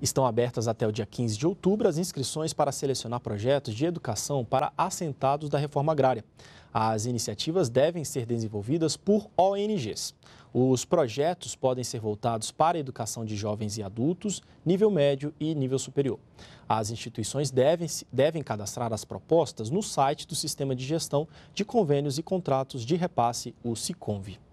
Estão abertas até o dia 15 de outubro as inscrições para selecionar projetos de educação para assentados da reforma agrária. As iniciativas devem ser desenvolvidas por ONGs. Os projetos podem ser voltados para a educação de jovens e adultos, nível médio e nível superior. As instituições devem, devem cadastrar as propostas no site do Sistema de Gestão de Convênios e Contratos de Repasse, o SICONVE.